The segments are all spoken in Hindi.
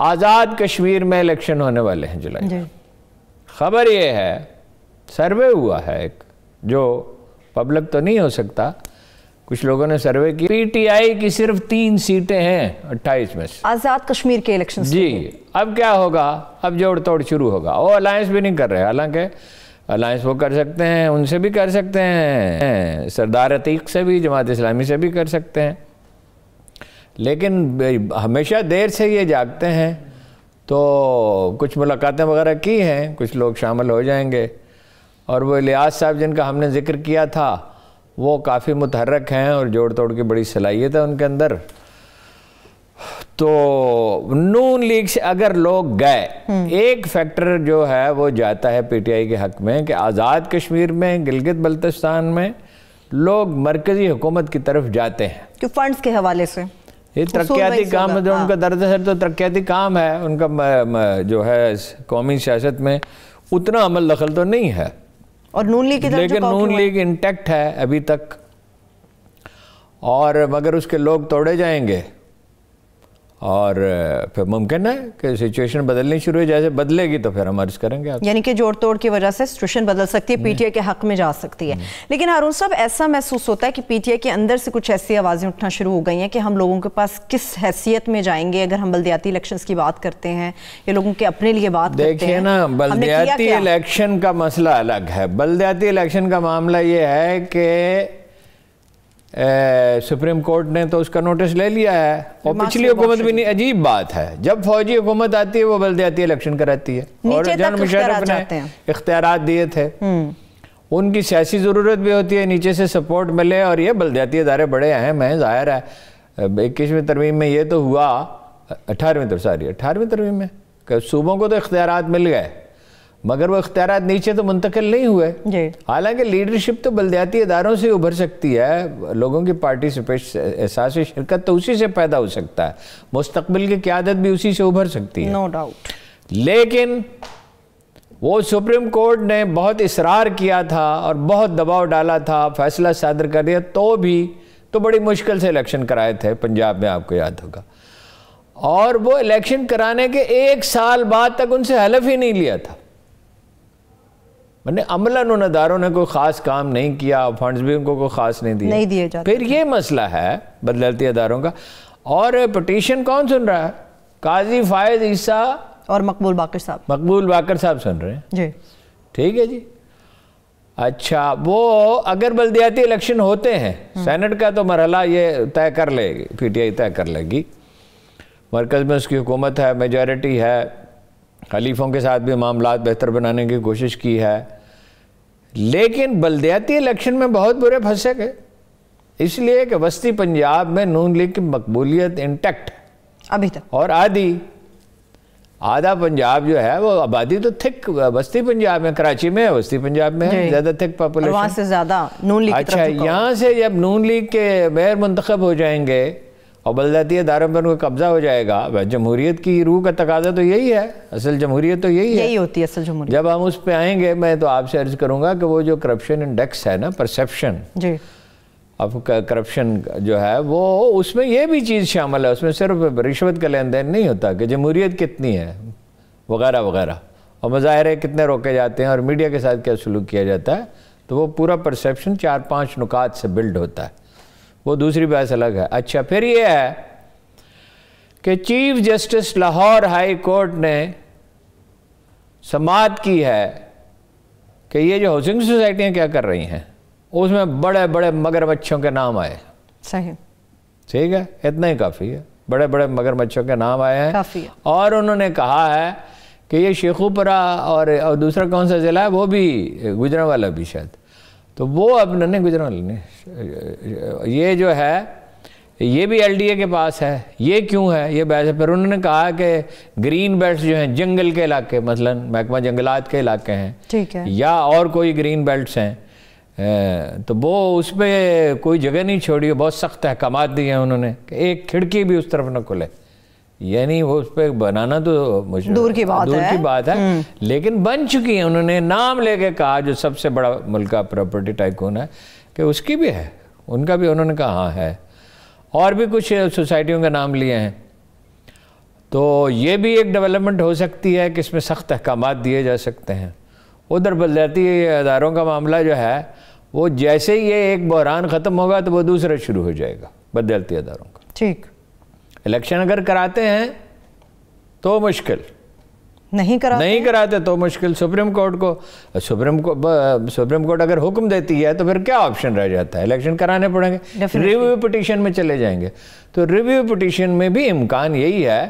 आज़ाद कश्मीर में इलेक्शन होने वाले हैं जुलाई में खबर ये है सर्वे हुआ है एक जो पब्लिक तो नहीं हो सकता कुछ लोगों ने सर्वे किया पीटीआई की सिर्फ तीन सीटें हैं अट्ठाईस में से आज़ाद कश्मीर के इलेक्शन जी अब क्या होगा अब जोड़ तोड़ शुरू होगा वो अलायंस भी नहीं कर रहे हालांकि अलायंस वो कर सकते हैं उनसे भी कर सकते हैं सरदार अतीक से भी जमात इस्लामी से भी कर सकते हैं लेकिन हमेशा देर से ये जागते हैं तो कुछ मुलाकातें वगैरह की हैं कुछ लोग शामिल हो जाएंगे और वो इलियास साहब जिनका हमने ज़िक्र किया था वो काफ़ी मुतहरक हैं और जोड़ तोड़ की बड़ी सलाहियत है उनके अंदर तो नून लीग से अगर लोग गए हम्म। एक फैक्टर जो है वो जाता है पीटीआई के हक में कि आज़ाद कश्मीर में गिलगित बल्तिस्तान में लोग मरकज़ी हुकूमत की तरफ जाते हैं फंड्स के हवाले से ये तरक्याती काम जो मतलब उनका हाँ। दर्द सर तो तरक्याती काम है उनका जो है कौमी सियासत में उतना अमल दखल तो नहीं है और नून लीग लेकिन नून लीग इंटैक्ट है अभी तक और मगर उसके लोग तोड़े जाएंगे और फिर मुमकिन है कि सिचुएशन बदलनी शुरू हो जैसे बदलेगी तो फिर हम अर्ज करेंगे यानी कि जोड़ तोड़ की वजह से सिचुएशन बदल सकती है पीटीए हम्म। के हक में जा सकती है हम्म। लेकिन हारून साहब ऐसा महसूस होता है कि पीटीए के अंदर से कुछ ऐसी आवाज़ें उठना शुरू हो गई हैं कि हम लोगों के पास किस हैसियत में जाएंगे अगर हम बल्दियाती इलेक्शन की बात करते हैं या लोगों के अपने लिए बात देखिए ना बल्दियाती इलेक्शन का मसला अलग है बल्दियाती इलेक्शन का मामला ये है कि सुप्रीम कोर्ट ने तो उसका नोटिस ले लिया है और पिछली हुकूमत भी नहीं अजीब बात है जब फौजी हुकूमत आती है वो है इलेक्शन कराती है और जन मुशरफ ने इख्तियार दिए थे हम्म। उनकी सियासी ज़रूरत भी होती है नीचे से सपोर्ट मिले और ये बलदयाती इदारे बड़े अहम हैं ज़ाहिर है इक्कीसवीं तरमीम में ये तो हुआ अठारहवीं तरफ सॉरी अठारहवीं तरमीम में सूबों को तो इख्तियार मिल गए मगर वो अख्तियार नीचे तो मुंतकिल नहीं हुए हालांकि लीडरशिप तो बलदयाती इदारों से उभर सकती है लोगों की पार्टिसिपेट एहसास शिरकत तो उसी से पैदा हो सकता है मुस्तबिल की क्यादत भी उसी से उभर सकती है नो no डाउट लेकिन वो सुप्रीम कोर्ट ने बहुत इसरार किया था और बहुत दबाव डाला था फैसला सादर कर दिया तो भी तो बड़ी मुश्किल से इलेक्शन कराए थे पंजाब में आपको याद होगा और वो इलेक्शन कराने के एक साल बाद तक उनसे हलफ ही नहीं लिया था मैंने अमलन उन अदारों ने कोई ख़ास काम नहीं किया फंड्स भी उनको कोई ख़ास नहीं दिए नहीं दिए जाते फिर ये मसला है बदलती अदारों का और पटिशन कौन सुन रहा है काजी फायद ईसा और मकबूल बाकर साहब मकबूल बाकर साहब सुन रहे हैं जी ठीक है जी अच्छा वो अगर बल्दियाती इलेक्शन होते हैं हम्म। सेनेट का तो मरहला ये तय कर लेगी पीटीआई तय कर लेगी मरकज़ में उसकी हुकूमत है मेजॉरिटी है खलीफों के साथ भी मामला बेहतर बनाने की कोशिश की है लेकिन बलदयाती इलेक्शन में बहुत बुरे फंसे गए इसलिए कि वस्ती पंजाब में नून लीग की मकबूलियत इंटैक्ट अभी तक और आधी आधा पंजाब जो है वो आबादी तो थिक वस्ती पंजाब में कराची में वस्ती पंजाब में ज्यादा थिक पॉपुलेशन से ज्यादा नून लीग अच्छा यहाँ से जब नून लीग के मेयर मुंतखब हो जाएंगे और बलदाती पर उनका कब्जा हो जाएगा जमहूरीत की रूह का तकाजा तो यही है असल जमहूरियत तो यही है यही होती है असल जमहूरियत जब हम उस पर आएंगे मैं तो आपसे अर्ज करूँगा कि वो जो करप्शन इंडेक्स है ना परसेप्शन जी अब करप्शन जो है वो उसमें ये भी चीज़ शामिल है उसमें सिर्फ रिश्वत का लेन देन नहीं होता कि जमहूरीत कितनी है वगैरह वगैरह और मुजाहरे कितने रोके जाते हैं और मीडिया के साथ क्या सलूक किया जाता है तो वो पूरा परसेप्शन चार पाँच नुकात से बिल्ड होता है वो दूसरी बहस अलग है अच्छा फिर ये है कि chief justice Lahore high court ने समात की है कि ये जो हाउसिंग सोसाइटियाँ क्या कर रही हैं उसमें बड़े बड़े मगरमच्छों के नाम आए सही ठीक है इतना ही काफ़ी है बड़े बड़े मगरमच्छों के नाम आए हैं काफ़ी है। और उन्होंने कहा है कि ये शेखुपरा और, और दूसरा कौन सा ज़िला है वो भी गुजरा वाला भी शायद तो वो अब नन्हे गुजरा ये जो है ये भी एल के पास है ये क्यों है ये बहस फिर उन्होंने कहा कि ग्रीन बेल्ट जो हैं जंगल के इलाके मसलन महकमा जंगलात के इलाके हैं ठीक है या और कोई ग्रीन बेल्ट हैं तो वो उस पर कोई जगह नहीं छोड़ी बहुत सख्त अहकाम दिए हैं उन्होंने कि एक खिड़की भी उस तरफ न खुले यानी वो उस पर बनाना तो मुझे दूर की बात दूर है। की बात है हम्म। लेकिन बन चुकी है उन्होंने नाम लेके कहा जो सबसे बड़ा मुल्क का प्रॉपर्टी टाइकून है कि उसकी भी है उनका भी उन्होंने कहा हाँ है और भी कुछ सोसाइटियों का नाम लिए हैं तो ये भी एक डेवलपमेंट हो सकती है कि इसमें सख्त अहकाम दिए जा सकते हैं उधर बलदती अदारों का मामला जो है वो जैसे ही ये एक बहरान ख़त्म होगा तो वो दूसरा शुरू हो जाएगा बदलती अदारों का ठीक इलेक्शन अगर कराते हैं तो मुश्किल नहीं कराते नहीं कराते तो मुश्किल सुप्रीम कोर्ट को सुप्रीम को सुप्रीम कोर्ट अगर हुक्म देती है तो फिर क्या ऑप्शन रह जाता है इलेक्शन कराने पड़ेंगे रिव्यू पटिशन में चले जाएंगे तो रिव्यू पटिशन में भी इम्कान यही है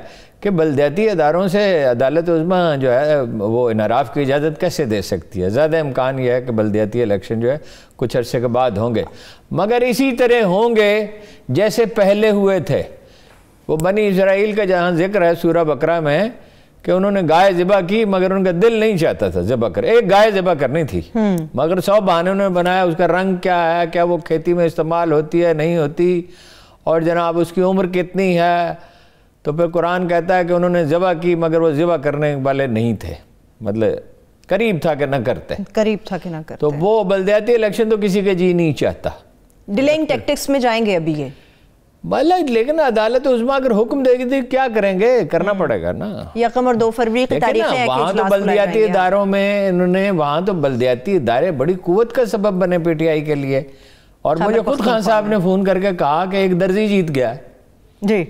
कि बलदयाती अदारों से अदालत उजमा जो है वो इनराफ़ की इजाज़त कैसे दे सकती है ज़्यादा इम्कान यह है कि बलदयाती इलेक्शन जो है कुछ अरसे के बाद होंगे मगर इसी तरह होंगे जैसे पहले हुए थे वो बनी इसराइल का जहाँ जिक्र है सूरा बकरा में कि उन्होंने गाय ज़िबा की मगर उनका दिल नहीं चाहता था ज़बा कर एक गाय ज़िबा करनी थी हम्म। मगर सौ बहाने उन्होंने बनाया उसका रंग क्या है क्या वो खेती में इस्तेमाल होती है नहीं होती और जनाब उसकी उम्र कितनी है तो फिर कुरान कहता है कि उन्होंने ज़बा की मगर वो ज़िबा करने वाले नहीं थे मतलब करीब था कि ना करते करीब था कि ना तो करते तो वो बलदयाती इलेक्शन तो किसी के जी नहीं चाहता डिलेइंग टेक्टिक्स में जाएंगे अभी ये मतलब लेकिन अदालत उजमा अगर हुक्म देगी तो क्या करेंगे करना हम्म। पड़ेगा ना यकम और दो फरवरी की तारीख है वहाँ तो बलदियाती इदारों में इन्होंने वहाँ तो बलदियाती इदारे बड़ी कुवत का सबब बने पीटीआई के लिए और हाँ, मुझे खुद खान साहब ने फ़ोन करके कहा कि एक दर्जी जीत गया जी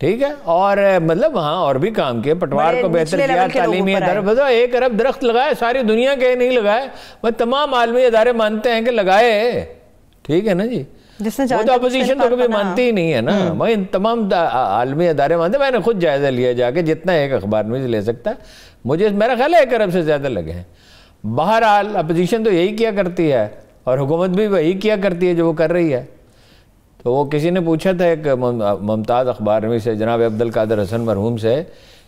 ठीक है और मतलब वहाँ और भी काम किए पटवार को बेहतर किया तालीमी अदारे एक अरब दरख्त लगाए सारी दुनिया के नहीं लगाए वह तमाम आलमी अदारे मानते हैं कि लगाए ठीक है ना जी जिसने वो तो अपोजिशन तो कभी मानती ही नहीं है ना मैं हम्म। इन तमाम आलमी अदारे मानते मैंने खुद जायज़ा लिया जाके जितना एक अखबार में ले सकता है मुझे मेरा ख्याल है एक अरब से ज़्यादा लगे हैं बहरहाल अपोजिशन तो यही किया करती है और हुकूमत भी वही किया करती है जो वो कर रही है तो वो किसी ने पूछा था एक मुमताज़ में से जनाब अब्दुल कादर हसन मरहूम से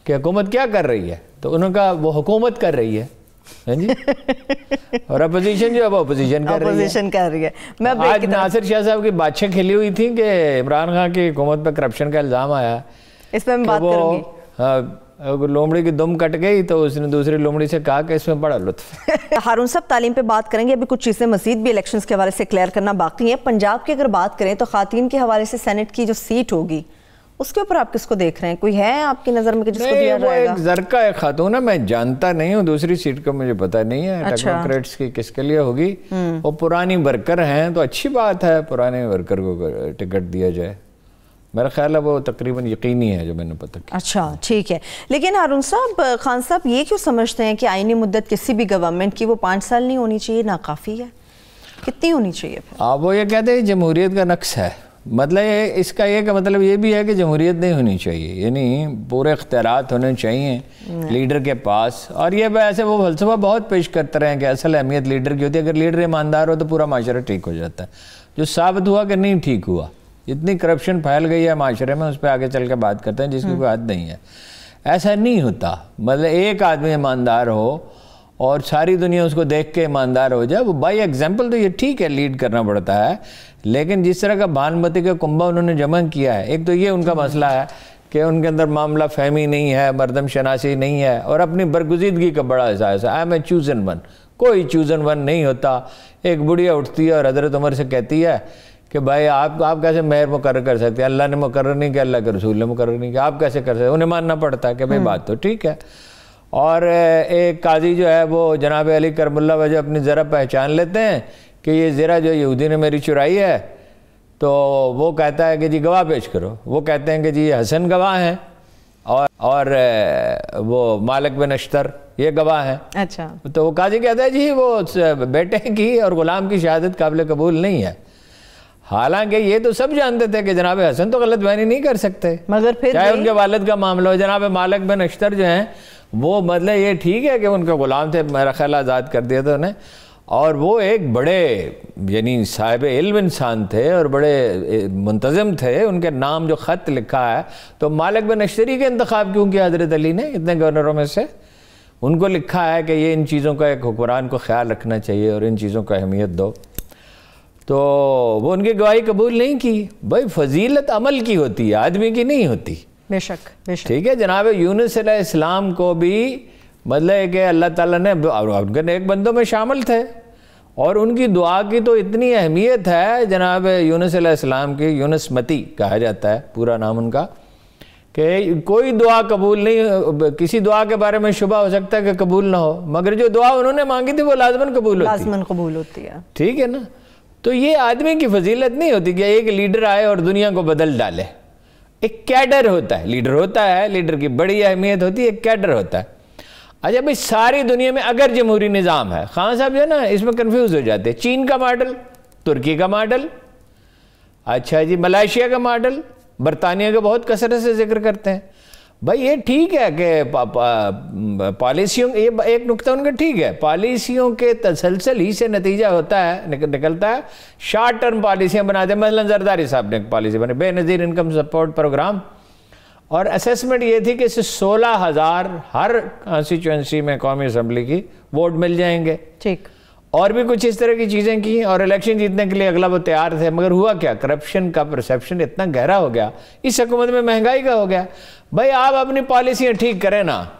कि हुकूमत क्या कर रही है तो उन्होंने कहा वो हुकूमत कर रही है हाँ और अपोजिशन जो अब अपोजिशन कर रही है कर रही है मैं आज नासिर शाह साहब की बादशाह खिली हुई थी कि इमरान खान की हुकूमत पर करप्शन का इल्ज़ाम आया इस पर मैं बात करूंगी हाँ, लोमड़ी की दुम कट गई तो उसने दूसरी लोमड़ी से कहा कि इसमें बड़ा लुत्फ हारून साहब तालीम पे बात करेंगे अभी कुछ चीज़ें मजीद भी इलेक्शंस के हवाले से क्लियर करना बाकी है पंजाब की अगर बात करें तो खातन के हवाले से सेनेट की जो सीट होगी उसके ऊपर आप किसको देख रहे हैं कोई है आपकी नज़र में कि जिसको दिया एक जरका एक खातून है मैं जानता नहीं हूँ दूसरी सीट का मुझे पता नहीं है अच्छा। टेक्नोक्रेट्स की किसके लिए होगी हम्म। वो पुरानी वर्कर हैं तो अच्छी बात है पुराने वर्कर को टिकट दिया जाए मेरा ख्याल है वो तकरीबन यकीनी है जो मैंने पता किया अच्छा ठीक है लेकिन हारून साहब खान साहब ये क्यों समझते हैं कि आईनी मुद्दत किसी भी गवर्नमेंट की वो पाँच साल नहीं होनी चाहिए नाकाफ़ी है कितनी होनी चाहिए आप वो ये कहते हैं जमहूरीत का नक्श है मतलब ये इसका एक मतलब ये भी है कि जमहूरियत नहीं होनी चाहिए यानी पूरे अख्तियार होने चाहिए लीडर के पास और ये ऐसे वो फलसफा बहुत पेश करते रहे कि असल अहमियत लीडर की होती है अगर लीडर ईमानदार हो तो पूरा माशरा ठीक हो जाता है जो साबित हुआ कि नहीं ठीक हुआ इतनी करप्शन फैल गई है माशरे में उस पर आगे चल के बात करते हैं जिसकी हम्म। कोई बात नहीं है ऐसा नहीं होता मतलब एक आदमी ईमानदार हो और सारी दुनिया उसको देख के ईमानदार हो जाए वो बाई एग्जाम्पल तो ये ठीक है लीड करना पड़ता है लेकिन जिस तरह का भानुमति का कुंभा उन्होंने जमा किया है एक तो ये उनका मसला है कि उनके अंदर मामला फहमी नहीं है मरदम शनासी नहीं है और अपनी बरगुजीदगी का बड़ा एहसास है I am a chosen one कोई चूज़न वन नहीं होता एक बुढ़िया उठती है और हजरत उम्र से कहती है कि भाई आप आप कैसे मेहर मुकर कर सकते हैं अल्लाह ने मुकर नहीं किया अल्लाह के रसूल ने मुकर नहीं किया आप कैसे कर सकते उन्हें मानना पड़ता है कि भाई हम्म। बात तो ठीक है और एक काजी जो है वो जनाब अली करमुल्ला वजह अपनी ज़रा पहचान लेते हैं कि ये ज़रा जो यहूदी ने मेरी चुराई है तो वो कहता है कि जी गवाह पेश करो वो कहते हैं कि जी ये हसन गवाह हैं और और वो मालिक बिन अश्तर ये गवाह हैं अच्छा तो वो काजी कहता है जी वो बेटे की और ग़ुलाम की शहादत काबिल कबूल नहीं है हालांकि ये तो सब जानते थे कि जनाब हसन तो गलत बहनी नहीं कर सकते मगर फिर चाहे उनके वालद का मामला हो जनाब मालिक बिन अश्तर जो हैं वो मतलब ये ठीक है कि उनका ग़ुलाम थे मेरा ख्याल आज़ाद कर दिया था उन्हें और वो एक बड़े यानी साहिब इल्म इंसान थे और बड़े मुंतज़म थे उनके नाम जो ख़त लिखा है तो मालिक बिन अश्तरी के इंतखब क्यों किया हज़रत अली ने इतने गवर्नरों में से उनको लिखा है कि ये इन चीज़ों का एक हुक्मरान को ख्याल रखना चाहिए और इन चीज़ों का अहमियत दो तो वो उनकी गवाही कबूल नहीं की भाई फजीलत अमल की होती है आदमी की नहीं होती बेशक बेशक ठीक है जनाब यूनुस इस्लाम को भी मतलब है कि अल्लाह ताला ने उनके नेक बंदों में शामिल थे और उनकी दुआ की तो इतनी अहमियत है जनाब यूनुस इस्लाम की यूनुस मती कहा जाता है पूरा नाम उनका कि कोई दुआ कबूल नहीं किसी दुआ के बारे में शुभ हो सकता है कि कबूल ना हो मगर जो दुआ उन्होंने मांगी थी वो लाजमन कबूल होती लाजमन कबूल होती है ठीक है ना तो ये आदमी की फजीलत नहीं होती कि एक लीडर आए और दुनिया को बदल डाले एक कैडर होता है लीडर होता है लीडर की बड़ी अहमियत होती है एक कैडर होता है अच्छा भाई सारी दुनिया में अगर जमहूरी निज़ाम है खान साहब जो है ना इसमें कन्फ्यूज़ हो जाते हैं चीन का मॉडल तुर्की का मॉडल अच्छा जी मलेशिया का मॉडल बरतानिया का बहुत कसरत से जिक्र करते हैं भाई ये ठीक है कि पॉलिसियों ये एक नुकता उनका ठीक है पॉलिसियों के तसलसल ही से नतीजा होता है निक, निकलता है शॉर्ट टर्म पॉलिसियाँ बनाते हैं मसलन जरदारी साहब ने पॉलिसी बनी बेनज़ीर इनकम सपोर्ट प्रोग्राम और असेसमेंट ये थी कि इसे सोलह हज़ार हर कॉन्स्टिट्यूंसी में कौमी असम्बली की वोट मिल जाएंगे ठीक और भी कुछ इस तरह की चीज़ें की और इलेक्शन जीतने के लिए अगला वो तैयार थे मगर हुआ क्या करप्शन का परसेप्शन इतना गहरा हो गया इस हकूमत में महंगाई का हो गया भाई आप अपनी पॉलिसियाँ ठीक करें ना